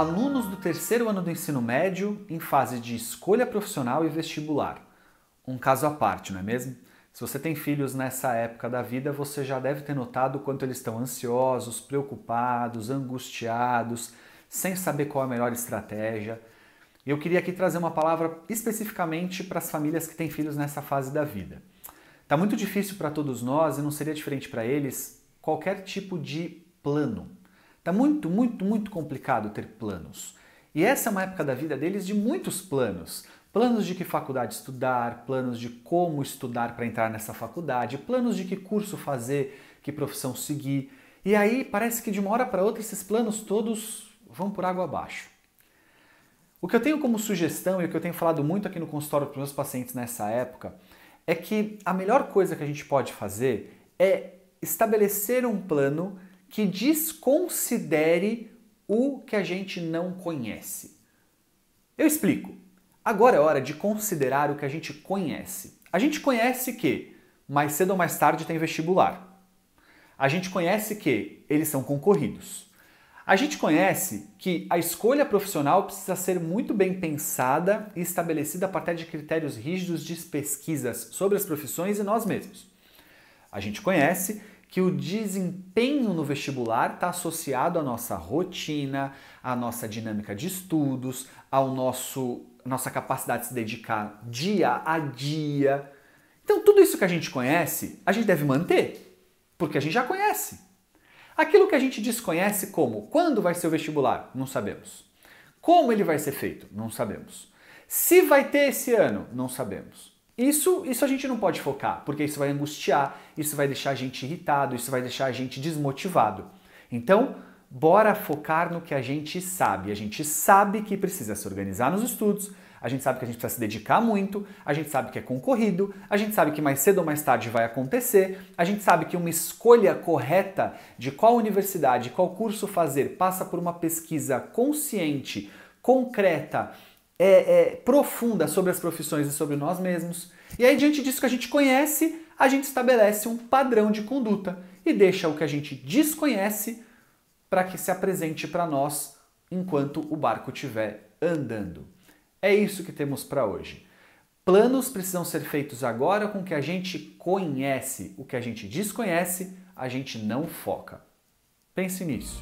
alunos do terceiro ano do ensino médio em fase de escolha profissional e vestibular. Um caso à parte, não é mesmo? Se você tem filhos nessa época da vida, você já deve ter notado quanto eles estão ansiosos, preocupados, angustiados, sem saber qual é a melhor estratégia. Eu queria aqui trazer uma palavra especificamente para as famílias que têm filhos nessa fase da vida. Tá muito difícil para todos nós e não seria diferente para eles qualquer tipo de plano, é muito, muito, muito complicado ter planos. E essa é uma época da vida deles de muitos planos. Planos de que faculdade estudar, planos de como estudar para entrar nessa faculdade, planos de que curso fazer, que profissão seguir. E aí parece que de uma hora para outra esses planos todos vão por água abaixo. O que eu tenho como sugestão e o que eu tenho falado muito aqui no consultório para os meus pacientes nessa época é que a melhor coisa que a gente pode fazer é estabelecer um plano que desconsidere o que a gente não conhece. Eu explico. Agora é hora de considerar o que a gente conhece. A gente conhece que mais cedo ou mais tarde tem vestibular. A gente conhece que eles são concorridos. A gente conhece que a escolha profissional precisa ser muito bem pensada e estabelecida a partir de critérios rígidos de pesquisas sobre as profissões e nós mesmos. A gente conhece que o desempenho no vestibular está associado à nossa rotina, à nossa dinâmica de estudos, ao nosso nossa capacidade de se dedicar dia a dia. Então, tudo isso que a gente conhece, a gente deve manter, porque a gente já conhece. Aquilo que a gente desconhece, como quando vai ser o vestibular, não sabemos. Como ele vai ser feito, não sabemos. Se vai ter esse ano, não sabemos. Isso, isso a gente não pode focar, porque isso vai angustiar, isso vai deixar a gente irritado, isso vai deixar a gente desmotivado. Então, bora focar no que a gente sabe. A gente sabe que precisa se organizar nos estudos, a gente sabe que a gente precisa se dedicar muito, a gente sabe que é concorrido, a gente sabe que mais cedo ou mais tarde vai acontecer, a gente sabe que uma escolha correta de qual universidade, qual curso fazer, passa por uma pesquisa consciente, concreta, é, é, profunda sobre as profissões e sobre nós mesmos. E aí, diante disso que a gente conhece, a gente estabelece um padrão de conduta e deixa o que a gente desconhece para que se apresente para nós enquanto o barco estiver andando. É isso que temos para hoje. Planos precisam ser feitos agora com o que a gente conhece. O que a gente desconhece, a gente não foca. Pense nisso.